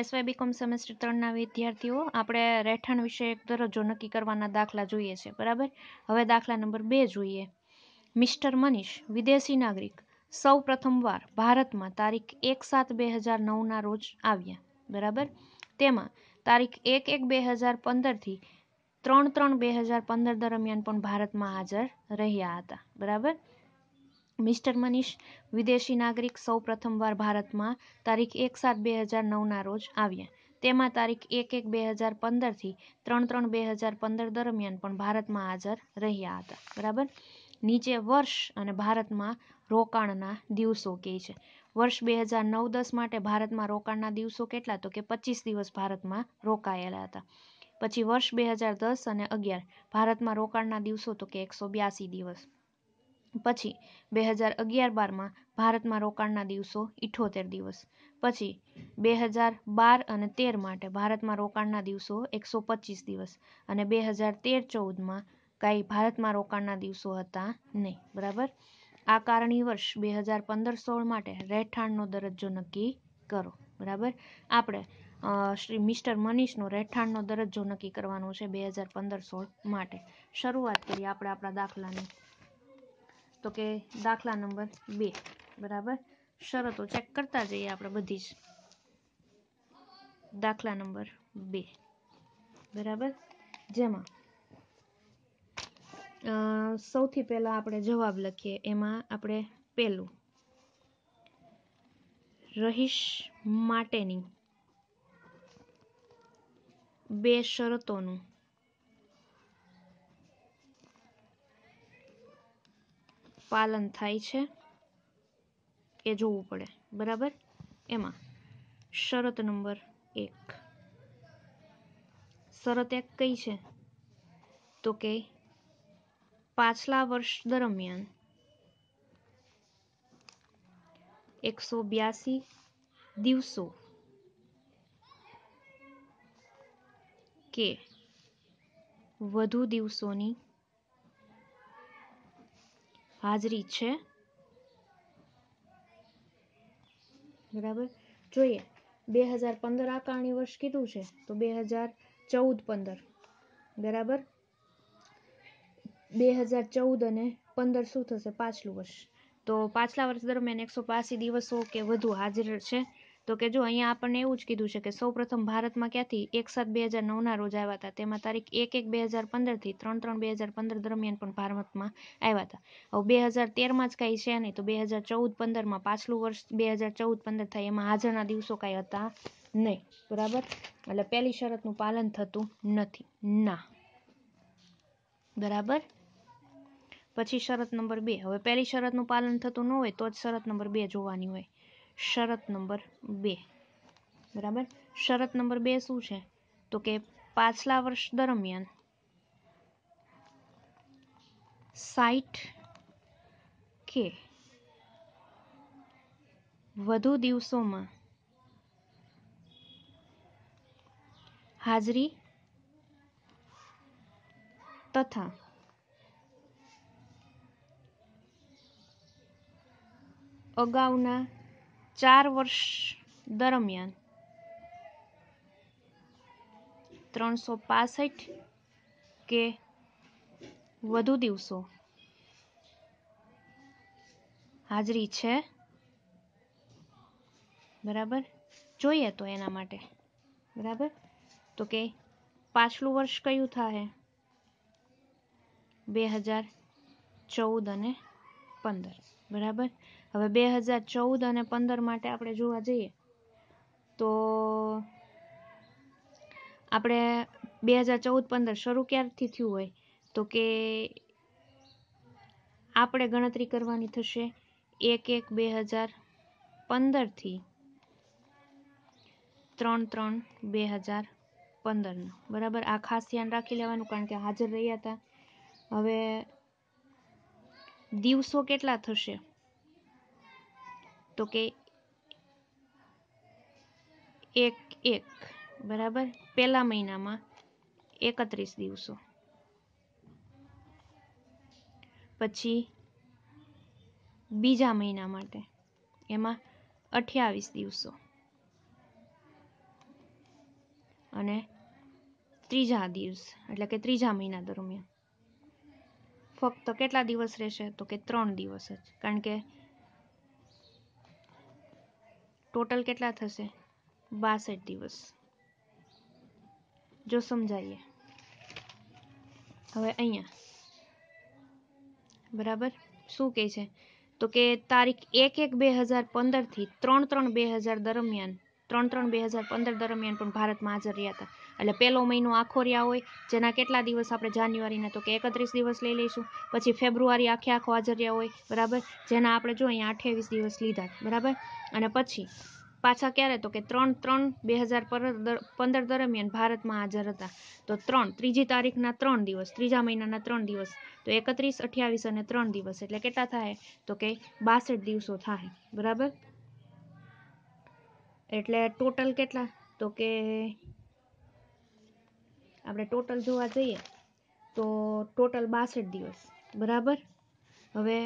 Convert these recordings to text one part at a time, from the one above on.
SY BCom semester ત્રણના વિદ્યાર્થીઓ આપણે રહેઠાણ વિષયક દરજ્જો નક્કી કરવાના દાખલા જોઈએ છે બરાબર હવે દાખલા નંબર બે જોઈએ મિસ્ટર મનીષ વિદેશી નાગરિક સૌ પ્રથમવાર ભારતમાં તારીખ એક સાત બે હજાર નવના રોજ આવ્યા બરાબર તેમાં તારીખ એક એક બે હજાર પંદરથી ત્રણ ત્રણ બે હજાર પંદર દરમિયાન પણ ભારતમાં હાજર રહ્યા હતા બરાબર મિસ્ટર મનીષ વિદેશી નાગરિક સૌ પ્રથમવાર ભારતમાં તારીખ એક સાત બે હજાર નવના રોજ આવ્યા. તેમાં તારીખ એક એક બે હજાર પંદરથી ત્રણ ત્રણ બે હજાર પંદર દરમિયાન પણ ભારતમાં હાજર રહ્યા હતા. બરાબર? નીચે વર્ષ અને ભારતમાં રોકાણના દિવસો કે છે. વર્ષ બે હજાર નવ દસ માટે ભારતમાં રોકાણના દિવસો કેટલા? તો કે પચીસ દિવસ ભારતમાં રોકાયેલા હતા. પછી વર્ષ બે હજાર દસ અને અગિયાર ભારતમાં રોકાણના દિવસો તો કે એકસો બ્યાસી દિવસ. પછી બે હજાર અગિયાર બારમાં ભારતમાં રોકાણના દિવસો ઇઠોતેર દિવસ પછી બે હજાર બાર અને તેર માટે ભારતમાં રોકાણના દિવસો એકસો પચીસ દિવસ અને બે હજાર તેર ચૌદમાં કાંઈ ભારતમાં રોકાણના દિવસો હતા નહીં બરાબર આ કારણી વર્ષ બે હજાર પંદર સોળ માટે રહેઠાણનો દરજ્જો નક્કી કરો બરાબર આપણે શ્રી મિસ્ટર મનીષનો રહેઠાણનો દરજ્જો નક્કી કરવાનો છે બે હજાર પંદર સોળ માટે શરૂઆત કરીએ આપણે આપણા દાખલાની તો કે દાખલા નંબર બે બરાબર શરતો ચેક કરતા જઈએ આપણે બધી જ દાખલા નંબર બે બરાબર જેમાં સૌથી પહેલા આપણે જવાબ લખીએ એમાં આપણે પહેલું રહીશ માટેની બે શરતોનું પાલન થાય છે એ જોવું પડે બરાબર એમાં શરત નંબર એક શરત એક કઈ છે તો કે પાછલા વર્ષ દરમિયાન એકસો બ્યાસી દિવસો કે વધુ દિવસોની હાજરી છે બરાબર જોઈએ બે હજાર પંદર આકારણી વર્ષ કીધું છે તો બે હજાર ચૌદ પંદર બરાબર બે હજાર ચૌદ અને પંદર શું થશે પાછલું વર્ષ તો પાછલા વર્ષ દરમિયાન એકસો દિવસો કે વધુ હાજર છે તો કે જો અહીંયા આપણને એવું જ કીધું છે કે સૌપ્રથમ ભારતમાં ક્યાંથી એક સાત બે હજાર નવના રોજ આવ્યા હતા તેમાં તારીખ એક એક બે હજાર પંદરથી ત્રણ ત્રણ બે હજાર પંદર દરમિયાન પણ ભારતમાં આવ્યા હતા હવે બે હજાર તેરમાં જ કાંઈ છે નહીં તો બે હજાર ચૌદ પંદરમાં પાછલું વર્ષ બે હજાર ચૌદ પંદર થાય એમાં હાજરના દિવસો કાંઈ હતા નહીં બરાબર એટલે પહેલી શરતનું પાલન થતું નથી ના બરાબર પછી શરત નંબર બે હવે પહેલી શરતનું પાલન થતું ન હોય તો જ શરત નંબર બે જોવાની હોય શરત નંબર બે બરાબર શરત નંબર બે શું છે તો કે પાછલા વર્ષ દરમિયાન સાઠ કે વધુ દિવસોમાં હાજરી તથા અગાઉના ચાર વર્ષ દરમિયાન ત્રણસો પાસઠ કે વધુ દિવસો હાજરી છે બરાબર જોઈએ તો એના માટે બરાબર તો કે પાછલું વર્ષ કયું થાય બે હજાર ચૌદ અને પંદર બરાબર હવે બે હજાર ચૌદ અને પંદર માટે આપણે જોવા જઈએ તો આપણે બે હજાર ચૌદ પંદર શરૂ ક્યારથી થયું હોય તો કે આપણે ગણતરી કરવાની થશે એક એક બે હજાર પંદરથી ત્રણ ત્રણ બે હજાર પંદરનો બરાબર આ ખાસ ધ્યાન રાખી લેવાનું કારણ કે હાજર રહ્યા હતા હવે દિવસો કેટલા થશે તો કે એક એક બરાબર પહેલા મહિનામાં એકત્રીસ દિવસો પછી બીજા મહિના માટે એમાં અઠ્યાવીસ દિવસો અને ત્રીજા દિવસ એટલે કે ત્રીજા મહિના દરમિયાન ફક્ત કેટલા દિવસ રહેશે તો કે ત્રણ દિવસ જ કારણ કે ટોટલ કેટલા થશે બાસઠ દિવસ જો સમજાઈએ હવે અહીંયા બરાબર શું કહે છે તો કે તારીખ એક એક બે હજાર પંદરથી ત્રણ ત્રણ બે હજાર દરમિયાન ત્રણ ત્રણ બે હજાર પંદર દરમિયાન પણ ભારતમાં હાજર રહ્યા હતા એટલે પહેલો મહિનો આખો રહ્યા હોય જેના કેટલા દિવસ આપણે જાન્યુઆરીના તો કે એકત્રીસ દિવસ લઈ લઈશું પછી ફેબ્રુઆરી આખે આખો હાજર રહ્યા હોય બરાબર જેના આપણે જો અહીંયા અઠ્યાવીસ દિવસ લીધા બરાબર અને પછી પાછા ક્યારે તો કે ત્રણ ત્રણ બે હજાર પંદર દરમિયાન ભારતમાં હાજર હતા તો ત્રણ ત્રીજી તારીખના ત્રણ દિવસ ત્રીજા મહિનાના ત્રણ દિવસ તો એકત્રીસ અઠ્યાવીસ અને ત્રણ દિવસ એટલે કેટલા થાય તો કે બાસઠ દિવસો થાય બરાબર એટલે ટોટલ કેટલા તો કે આપણે ટોટલ જોવા જઈએ તો ટોટલ બાસઠ દિવસ બરાબર હવે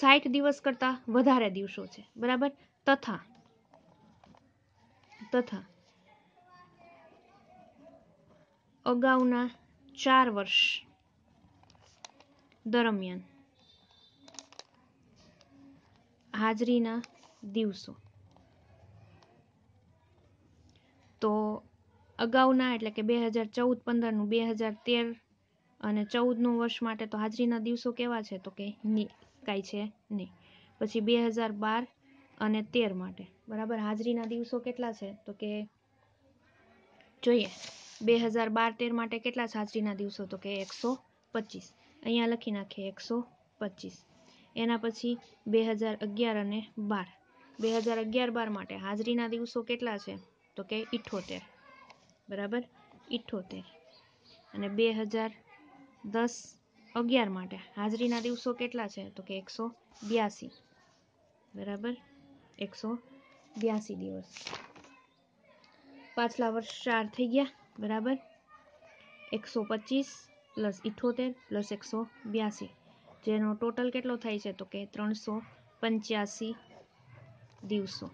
સાઠ દિવસ કરતાં વધારે દિવસો છે બરાબર તથા તથા અગાઉના ચાર વર્ષ દરમિયાન હાજરીના દિવસો તો અગાઉના એટલે કે બે હજાર ચૌદ પંદરનું બે હજાર તેર અને ચૌદનું વર્ષ માટે તો હાજરીના દિવસો કેવા છે તો કે નહીં કાંઈ છે નહીં પછી બે હજાર બાર અને તેર માટે બરાબર હાજરીના દિવસો કેટલા છે તો કે જોઈએ બે હજાર બાર તેર માટે કેટલા છે હાજરીના દિવસો તો કે એકસો પચીસ અહીંયા લખી નાખીએ એકસો પચીસ એના પછી બે હજાર અગિયાર અને બાર બે હજાર અગિયાર બાર માટે હાજરીના દિવસો કેટલા છે તો કે ઇઠોતેર બરાબર ઇઠોતેર અને બે હજાર દસ અગિયાર માટે હાજરીના દિવસો કેટલા છે તો કે એકસો બ્યાસી બરાબર એકસો બ્યાસી દિવસ પાછલા વર્ષ ચાર થઈ ગયા બરાબર એકસો પચીસ પ્લસ ઇઠોતેર પ્લસ એકસો બ્યાસી જેનો ટોટલ કેટલો થાય છે તો કે ત્રણસો પંચ્યાસી દિવસો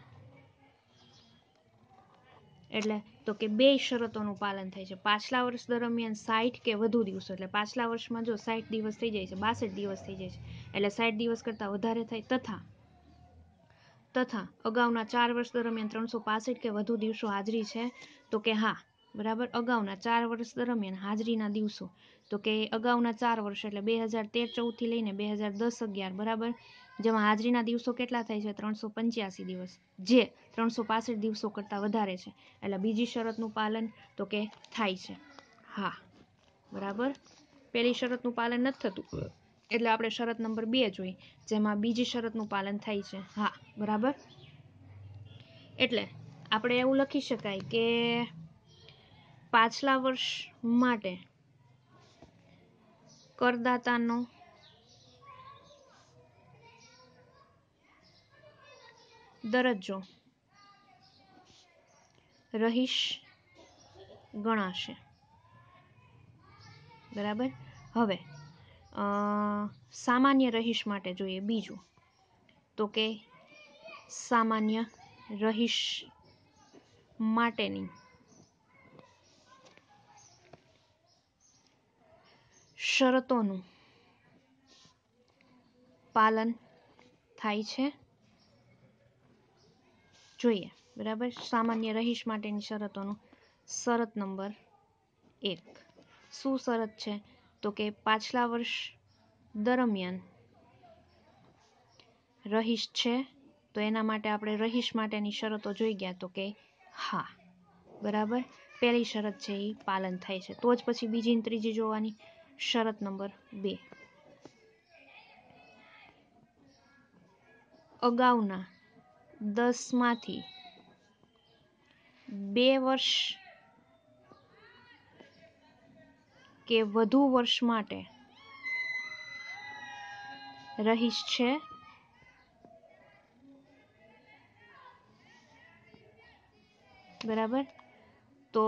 એટલે તો કે બેય શરતોનું પાલન થાય છે પાછલા વર્ષ દરમિયાન સાઠ કે વધુ દિવસો એટલે પાછલા વર્ષમાં જો સાઠ દિવસ થઈ જાય છે બાસઠ દિવસ થઈ જાય છે એટલે સાઠ દિવસ કરતાં વધારે થાય તથા તથા અગાઉના ચાર વર્ષ દરમિયાન ત્રણસો પાસઠ કે વધુ દિવસો હાજરી છે તો કે હા બરાબર અગાઉના ચાર વર્ષ દરમિયાન હાજરીના દિવસો તો કે અગાઉના ચાર વર્ષ એટલે બે હજાર તેર ચૌદથી લઈને બે હજાર દસ અગિયાર બરાબર જેમાં હાજરીના દિવસો કેટલા થાય છે ત્રણસો પંચ્યાસી દિવસ જે ત્રણસો પાસઠ દિવસો કરતાં વધારે છે એટલે બીજી શરતનું પાલન તો કે થાય છે હા બરાબર પહેલી શરતનું પાલન નથી થતું એટલે આપણે શરત નંબર બે જોઈએ જેમાં બીજી શરતનું પાલન થાય છે હા બરાબર એટલે આપણે એવું લખી શકાય કે પાછલા વર્ષ માટે કરદાતાનો દરજ્જો રહીશ ગણાશે બરાબર હવે સામાન્ય રહીશ માટે જોઈએ બીજું તો કે સામાન્ય રહીશ માટેની શરતોનું પાલન થાય છે જોઈએ બરાબર સામાન્ય રહીશ માટેની શરતોનું શરત નંબર એક શું શરત છે તો કે પાછલા વર્ષ દરમિયાન રહીશ છે તો એના માટે આપણે રહીશ માટેની શરતો જોઈ ગયા તો કે હા બરાબર પહેલી શરત છે એ પાલન થાય છે તો જ પછી બીજી ત્રીજી જોવાની શરત નંબર બે અગાઉના દસમાંથી બે વર્ષ કે વધુ વર્ષ માટે રહીશ છે બરાબર તો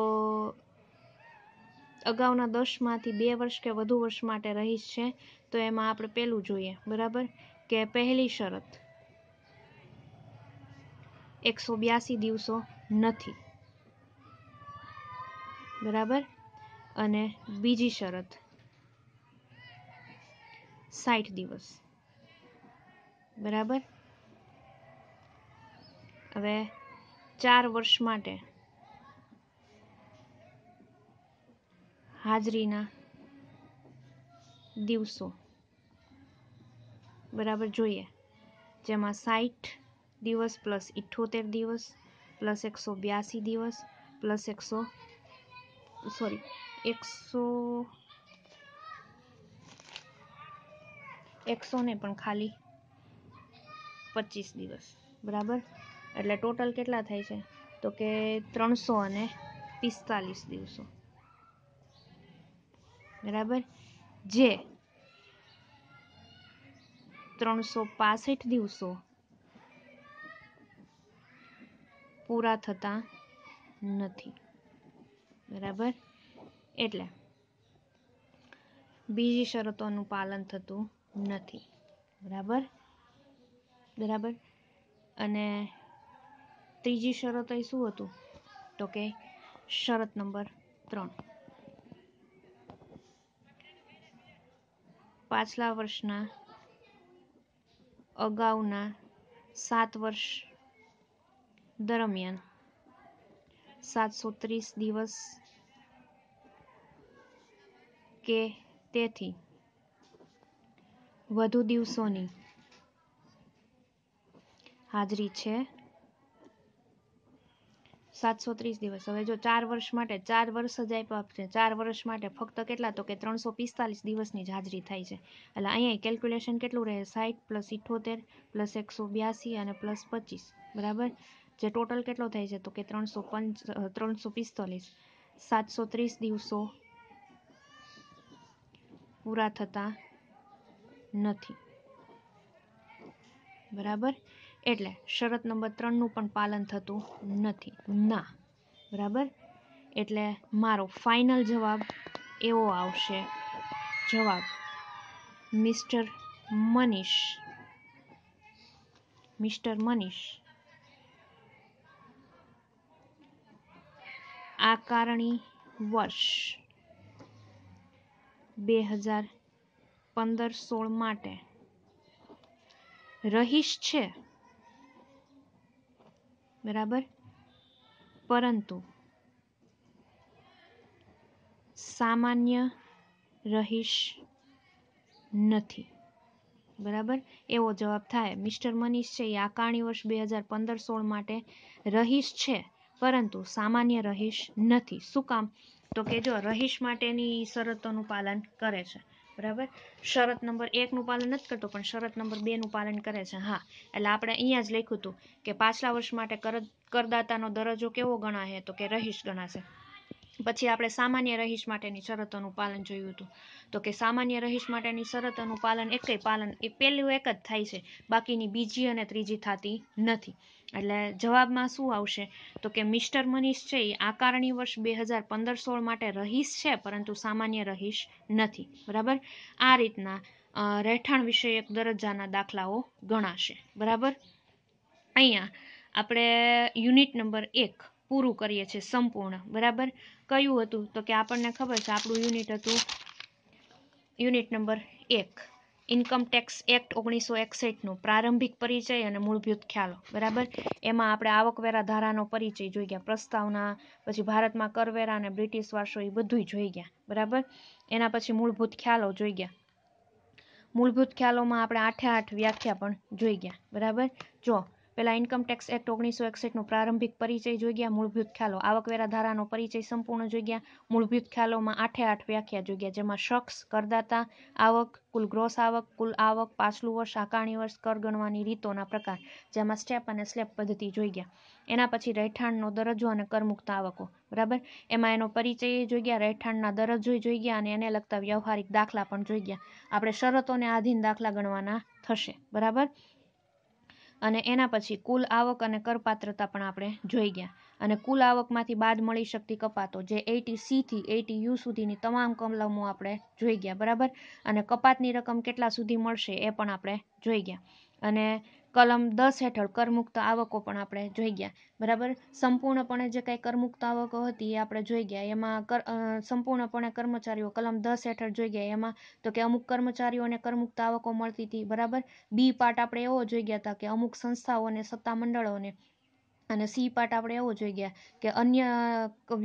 અગાઉના દસમાંથી બે વર્ષ કે વધુ વર્ષ માટે રહીશ છે તો એમાં આપણે પહેલું જોઈએ બરાબર કે પહેલી શરત એકસો બ્યાસી દિવસો નથી બરાબર અને બીજી શરત સાઠ દિવસ બરાબર હવે ચાર વર્ષ માટે હાજરીના દિવસો બરાબર જોઈએ જેમાં સાઠ દિવસ પ્લસ ઇઠ્ઠોતેર દિવસ પ્લસ એકસો બ્યાસી દિવસ પ્લસ એકસો સોરી એકસો એકસો ને પણ ખાલી પચીસ દિવસ બરાબર એટલે ટોટલ કેટલા થાય છે તો કે ત્રણસો અને પિસ્તાલીસ દિવસો બરાબર જે ત્રણસો પાસઠ દિવસો પૂરા થતા નથી બરાબર એટલે બીજી શરતોનું પાલન થતું નથી બરાબર બરાબર અને ત્રીજી શરત એ શું હતું તો કે શરત નંબર ત્રણ પાછલા વર્ષના અગાઉના સાત વર્ષ દરમિયાન સાતસો ત્રીસ દિવસ કે તેથી વધુ દિવસોની હાજરી છે સાતસો ત્રીસ દિવસ હવે જો ચાર વર્ષ માટે ચાર વર્ષ જ આપ્યા છે ચાર વર્ષ માટે ફક્ત કેટલા તો કે ત્રણસો પિસ્તાલીસ દિવસની જ હાજરી થાય છે એટલે અહીંયા કેલ્ક્યુલેશન કેટલું રહે સાઠ પ્લસ ઇઠોતેર પ્લસ એકસો બ્યાસી અને પ્લસ પચીસ બરાબર જે ટોટલ કેટલો થાય છે તો કે ત્રણસો પંચ ત્રણસો પિસ્તાલીસ સાતસો ત્રીસ દિવસો પૂરા થતા નથી બરાબર એટલે શરત નંબર ત્રણનું પણ પાલન થતું નથી ના બરાબર એટલે મારો ફાઇનલ જવાબ એવો આવશે જવાબ મિસ્ટર મનીષ મિસ્ટર મનીષ આકારણી વર્ષ બે હજાર પંદર સોળ માટે રહીશ છે બરાબર પરંતુ સામાન્ય રહીશ નથી બરાબર એવો જવાબ થાય મિસ્ટર મનીષ છે એ આકારણી વર્ષ બે હજાર પંદર સોળ માટે રહીશ છે પરંતુ સામાન્ય રહીશ નથી શું કામ તો કે જો રહીશ માટેની શરતોનું પાલન કરે છે બરાબર શરત નંબર એકનું પાલન નથી કરતું પણ શરત નંબર બેનું પાલન કરે છે હા એટલે આપણે અહીંયા જ લખ્યું હતું કે પાછલા વર્ષ માટે કરદાતાનો દરજ્જો કેવો ગણાશે તો કે રહીશ ગણાશે પછી આપણે સામાન્ય રહીશ માટેની શરતોનું પાલન જોયું હતું તો કે સામાન્ય રહીશ માટેની શરતોનું પાલન એક પાલન એ પહેલું એક જ થાય છે બાકીની બીજી અને ત્રીજી થતી નથી એટલે જવાબમાં શું આવશે તો કે મિસ્ટર મનીષ છે એ આકારણી વર્ષ બે હજાર પંદર સોળ માટે રહીશ છે પરંતુ સામાન્ય રહીશ નથી બરાબર આ રીતના રહેઠાણ વિષયક દરજ્જાના દાખલાઓ ગણાશે બરાબર અહીંયા આપણે યુનિટ નંબર એક પૂરું કરીએ છીએ સંપૂર્ણ બરાબર કયું હતું તો કે આપણને ખબર છે આપણું યુનિટ હતું યુનિટ નંબર એક ઇન્કમ ટેક્સ એક્ટ ઓગણીસો એકસઠનો પ્રારંભિક પરિચય અને મૂળભૂત ખ્યાલો બરાબર એમાં આપણે આવકવેરા ધારાનો પરિચય જોઈ ગયા પ્રસ્તાવના પછી ભારતમાં કરવેરા અને બ્રિટિશ વારસો એ બધું જોઈ ગયા બરાબર એના પછી મૂળભૂત ખ્યાલો જોઈ ગયા મૂળભૂત ખ્યાલોમાં આપણે આઠે આઠ વ્યાખ્યા પણ જોઈ ગયા બરાબર જો પહેલાં ઇન્કમ ટેક્સ એક્ટ ઓગણીસો એકસઠનો પ્રારંભિક પરિચય જોઈ ગયા મૂળભૂત ખ્યાલો આવકવેરા ધારાનો પરિચય સંપૂર્ણ જોઈ ગયા મૂળભૂત ખ્યાલોમાં આઠે આઠ વ્યાખ્યા જોઈ ગયા જેમાં શખ્સ કરદાતા આવક કુલ ગ્રોસ આવક કુલ આવક પાછલું વર્ષ આકારણી વર્ષ કર ગણવાની રીતોના પ્રકાર જેમાં સ્ટેપ અને સ્લેપ પદ્ધતિ જોઈ ગયા એના પછી રહેઠાણનો દરજ્જો અને કરમુક્ત આવકો બરાબર એમાં એનો પરિચય જોઈ ગયા રહેઠાણના દરજ્જો જોઈ ગયા અને એને લગતા વ્યવહારિક દાખલા પણ જોઈ ગયા આપણે શરતોને આધીન દાખલા ગણવાના થશે બરાબર અને એના પછી કુલ આવક અને કરપાત્રતા પણ આપણે જોઈ ગયા અને કુલ આવકમાંથી બાદ મળી શકતી કપાતો જે એટી સીથી એટી યુ સુધીની તમામ કલમો આપણે જોઈ ગયા બરાબર અને કપાતની રકમ કેટલા સુધી મળશે એ પણ આપણે જોઈ ગયા અને કલમ દસ હેઠળ કરમુક્ત આવકો પણ આપણે જોઈ ગયા બરાબર સંપૂર્ણપણે જે કાંઈ કરમુક્ત આવકો હતી એ આપણે જોઈ ગયા એમાં કર સંપૂર્ણપણે કર્મચારીઓ કલમ દસ હેઠળ જોઈ ગયા એમાં તો કે અમુક કર્મચારીઓને કરમુક્ત આવકો મળતી હતી બરાબર બી પાર્ટ આપણે એવો જોઈ ગયા હતા કે અમુક સંસ્થાઓને સત્તામંડળોને અને સી પાર્ટ આપણે એવો જોઈ ગયા કે અન્ય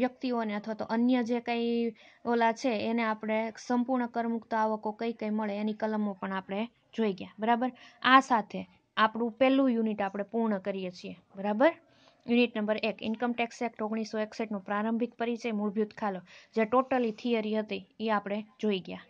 વ્યક્તિઓને અથવા તો અન્ય જે કંઈ ઓલા છે એને આપણે સંપૂર્ણ કરમુક્ત આવકો કઈ કઈ મળે એની કલમો પણ આપણે જોઈ ગયા બરાબર આ સાથે આપણું પહેલું યુનિટ આપણે પૂર્ણ કરીએ છીએ બરાબર યુનિટ નંબર એક ઇન્કમ ટેક્સ એક્ટ ઓગણીસો એકસઠનો પ્રારંભિક પરિચય મૂળભૂત ખાલો જે ટોટલી થિયરી હતી એ આપણે જોઈ ગયા